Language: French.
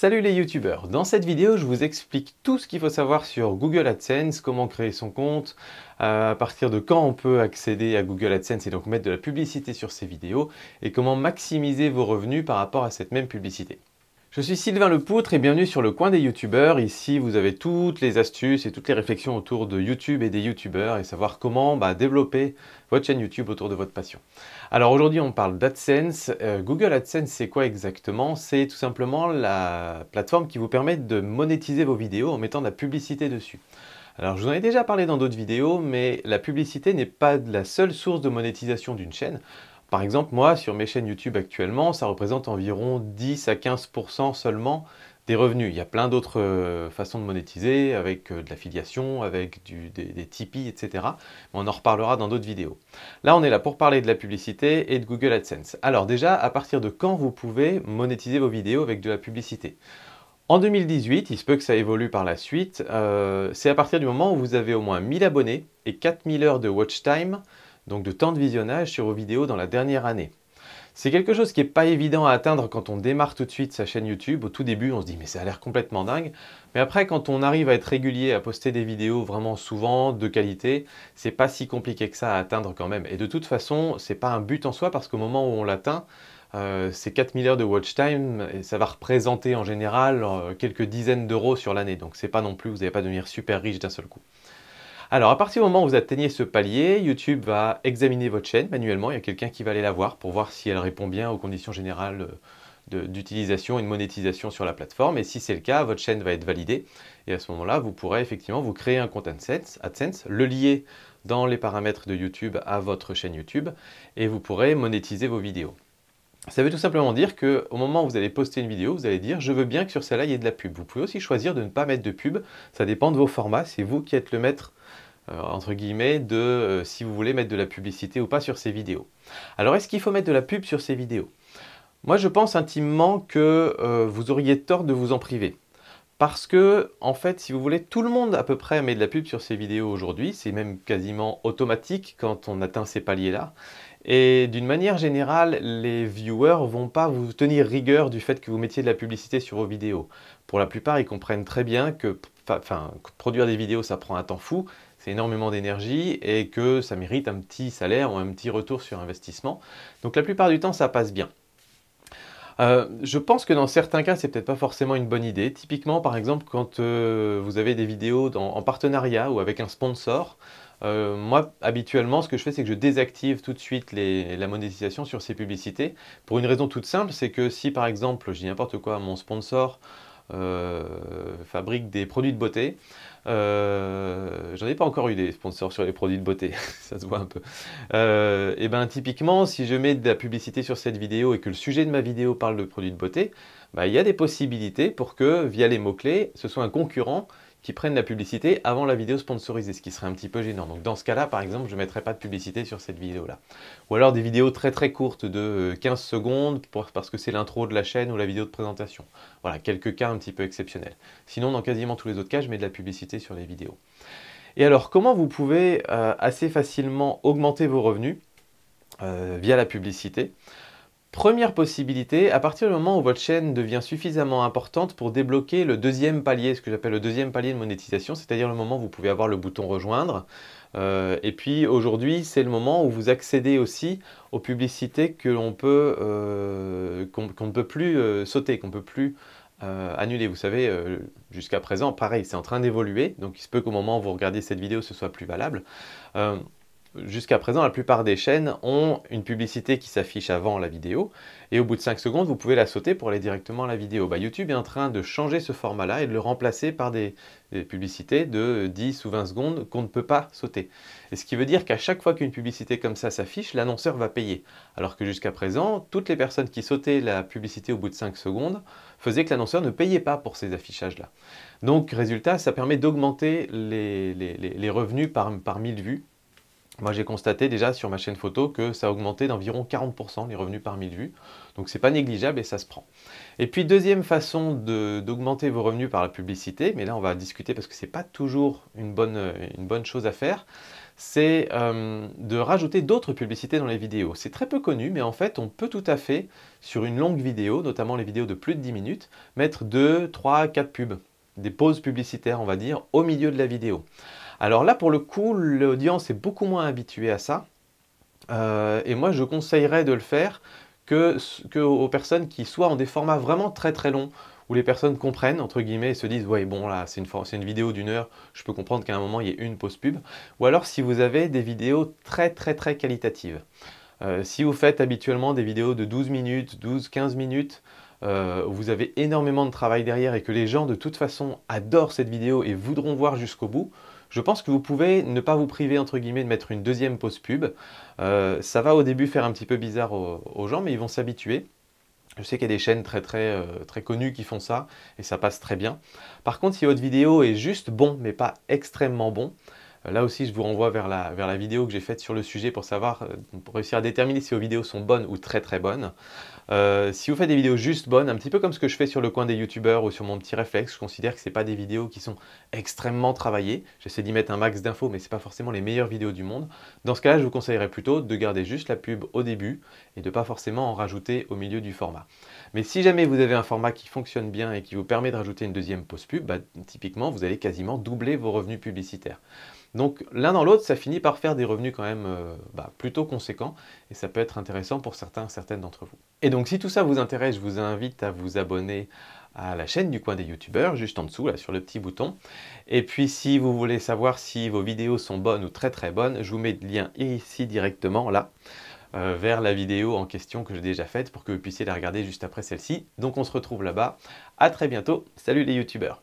Salut les youtubeurs, dans cette vidéo je vous explique tout ce qu'il faut savoir sur Google AdSense, comment créer son compte, euh, à partir de quand on peut accéder à Google AdSense et donc mettre de la publicité sur ses vidéos et comment maximiser vos revenus par rapport à cette même publicité. Je suis Sylvain Lepoutre et bienvenue sur le coin des youtubeurs. Ici, vous avez toutes les astuces et toutes les réflexions autour de YouTube et des youtubeurs et savoir comment bah, développer votre chaîne YouTube autour de votre passion. Alors aujourd'hui, on parle d'AdSense. Euh, Google AdSense, c'est quoi exactement C'est tout simplement la plateforme qui vous permet de monétiser vos vidéos en mettant de la publicité dessus. Alors je vous en ai déjà parlé dans d'autres vidéos, mais la publicité n'est pas la seule source de monétisation d'une chaîne. Par exemple, moi, sur mes chaînes YouTube actuellement, ça représente environ 10 à 15% seulement des revenus. Il y a plein d'autres euh, façons de monétiser avec euh, de l'affiliation, avec des, Tipeee, etc. Mais on en reparlera dans d'autres vidéos. Là, on est là pour parler de la publicité et de Google AdSense. Alors déjà, à partir de quand vous pouvez monétiser vos vidéos avec de la publicité en 2018, il se peut que ça évolue par la suite, euh, c'est à partir du moment où vous avez au moins 1000 abonnés et 4000 heures de watch time donc de temps de visionnage sur vos vidéos dans la dernière année. C'est quelque chose qui n'est pas évident à atteindre quand on démarre tout de suite sa chaîne YouTube. Au tout début, on se dit mais ça a l'air complètement dingue. Mais après, quand on arrive à être régulier, à poster des vidéos vraiment souvent, de qualité, c'est pas si compliqué que ça à atteindre quand même. Et de toute façon, c'est pas un but en soi parce qu'au moment où on l'atteint, euh, ces 4000 heures de watch time, et ça va représenter en général euh, quelques dizaines d'euros sur l'année. Donc c'est pas non plus, vous n'allez pas devenir super riche d'un seul coup. Alors, à partir du moment où vous atteignez ce palier, YouTube va examiner votre chaîne manuellement. Il y a quelqu'un qui va aller la voir pour voir si elle répond bien aux conditions générales euh, d'utilisation et de monétisation sur la plateforme. Et si c'est le cas, votre chaîne va être validée. Et à ce moment-là, vous pourrez effectivement vous créer un compte AdSense, le lier dans les paramètres de YouTube à votre chaîne YouTube et vous pourrez monétiser vos vidéos. Ça veut tout simplement dire qu'au moment où vous allez poster une vidéo, vous allez dire je veux bien que sur celle-là il y ait de la pub. Vous pouvez aussi choisir de ne pas mettre de pub, ça dépend de vos formats, c'est vous qui êtes le maître euh, entre guillemets, de euh, si vous voulez mettre de la publicité ou pas sur ces vidéos. Alors, est-ce qu'il faut mettre de la pub sur ces vidéos Moi, je pense intimement que euh, vous auriez tort de vous en priver. Parce que, en fait, si vous voulez, tout le monde à peu près met de la pub sur ces vidéos aujourd'hui. C'est même quasiment automatique quand on atteint ces paliers-là. Et d'une manière générale, les viewers vont pas vous tenir rigueur du fait que vous mettiez de la publicité sur vos vidéos. Pour la plupart, ils comprennent très bien que produire des vidéos, ça prend un temps fou c'est énormément d'énergie et que ça mérite un petit salaire ou un petit retour sur investissement. Donc la plupart du temps, ça passe bien. Euh, je pense que dans certains cas, c'est peut-être pas forcément une bonne idée. Typiquement, par exemple, quand euh, vous avez des vidéos en partenariat ou avec un sponsor, euh, moi, habituellement, ce que je fais, c'est que je désactive tout de suite la monétisation sur ces publicités. Pour une raison toute simple, c'est que si, par exemple, je dis n'importe quoi, mon sponsor fabrique des produits de beauté, euh, j'en ai pas encore eu des sponsors sur les produits de beauté, ça se voit un peu. et euh, eh ben typiquement, si je mets de la publicité sur cette vidéo et que le sujet de ma vidéo parle de produits de beauté, bah, il y a des possibilités pour que via les mots-clés, ce soit un concurrent prennent la publicité avant la vidéo sponsorisée, ce qui serait un petit peu gênant. Donc dans ce cas-là, par exemple, je ne mettrai pas de publicité sur cette vidéo-là. Ou alors des vidéos très très courtes de 15 euh, secondes pour, parce que c'est l'intro de la chaîne ou la vidéo de présentation. Voilà, quelques cas un petit peu exceptionnels. Sinon, dans quasiment tous les autres cas, je mets de la publicité sur les vidéos. Et alors, comment vous pouvez euh, assez facilement augmenter vos revenus euh, via la publicité Première possibilité, à partir du moment où votre chaîne devient suffisamment importante pour débloquer le deuxième palier, ce que j'appelle le deuxième palier de monétisation, c'est-à-dire le moment où vous pouvez avoir le bouton rejoindre. Euh, et puis aujourd'hui, c'est le moment où vous accédez aussi aux publicités que l'on peut, euh, qu'on ne peut plus euh, sauter, qu'on ne peut plus annuler. Vous savez, jusqu'à présent, pareil, c'est en train d'évoluer, donc il se peut qu'au moment où vous regardez cette vidéo, ce soit plus valable jusqu'à présent, la plupart des chaînes ont une publicité qui s'affiche avant la vidéo, et au bout de 5 secondes, vous pouvez la sauter pour aller directement à la vidéo. Bah, YouTube est en train de changer ce format-là et de le remplacer par des, publicités de 10 ou 20 secondes qu'on ne peut pas sauter. Et ce qui veut dire qu'à chaque fois qu'une publicité comme ça s'affiche, l'annonceur va payer. Alors que jusqu'à présent, toutes les personnes qui sautaient la publicité au bout de 5 secondes faisaient que l'annonceur ne payait pas pour ces affichages-là. Donc, résultat, ça permet d'augmenter les, revenus par, par 1000 vues moi j'ai constaté déjà sur ma chaîne photo que ça a augmenté d'environ 40% les revenus par 1000 vues. Donc ce n'est pas négligeable et ça se prend. Et puis deuxième façon d'augmenter vos revenus par la publicité, mais là on va discuter parce que ce n'est pas toujours une bonne, chose à faire, c'est euh, de rajouter d'autres publicités dans les vidéos. C'est très peu connu, mais en fait on peut tout à fait, sur une longue vidéo, notamment les vidéos de plus de 10 minutes, mettre 2, 3, 4 pubs, des pauses publicitaires on va dire, au milieu de la vidéo. Alors là, pour le coup, l'audience est beaucoup moins habituée à ça. Euh, et moi, je conseillerais de le faire que, aux personnes qui soient en des formats vraiment très très longs, où les personnes comprennent, entre guillemets, et se disent, ouais, bon, là, c'est une, une vidéo d'une heure, je peux comprendre qu'à un moment, il y ait une pause pub. Ou alors si vous avez des vidéos très très très qualitatives. Euh, si vous faites habituellement des vidéos de 12 minutes, 12-15 minutes, où euh, vous avez énormément de travail derrière et que les gens de toute façon adorent cette vidéo et voudront voir jusqu'au bout, je pense que vous pouvez ne pas vous priver entre guillemets de mettre une deuxième pause pub. Euh, ça va au début faire un petit peu bizarre aux, aux gens, mais ils vont s'habituer. Je sais qu'il y a des chaînes très très euh, très connues qui font ça et ça passe très bien. Par contre, si votre vidéo est juste bon mais pas extrêmement bon, euh, là aussi, je vous renvoie vers la, vidéo que j'ai faite sur le sujet pour savoir, euh, pour réussir à déterminer si vos vidéos sont bonnes ou très très bonnes. Euh, si vous faites des vidéos juste bonnes, un petit peu comme ce que je fais sur le coin des youtubeurs ou sur mon petit réflexe, je considère que ce pas des vidéos qui sont extrêmement travaillées. J'essaie d'y mettre un max d'infos, mais ce n'est pas forcément les meilleures vidéos du monde. Dans ce cas-là, je vous conseillerais plutôt de garder juste la pub au début et de ne pas forcément en rajouter au milieu du format. Mais si jamais vous avez un format qui fonctionne bien et qui vous permet de rajouter une deuxième pause pub, bah, typiquement, vous allez quasiment doubler vos revenus publicitaires. Donc l'un dans l'autre, ça finit par faire des revenus quand même euh, bah, plutôt conséquents et ça peut être intéressant pour certains, certaines d'entre vous. Et donc si tout ça vous intéresse, je vous invite à vous abonner à la chaîne du coin des youtubeurs, juste en dessous, là, sur le petit bouton. Et puis, si vous voulez savoir si vos vidéos sont bonnes ou très très bonnes, je vous mets le lien ici directement, là, euh, vers la vidéo en question que j'ai déjà faite pour que vous puissiez la regarder juste après celle-ci. Donc, on se retrouve là-bas. À très bientôt. Salut les youtubeurs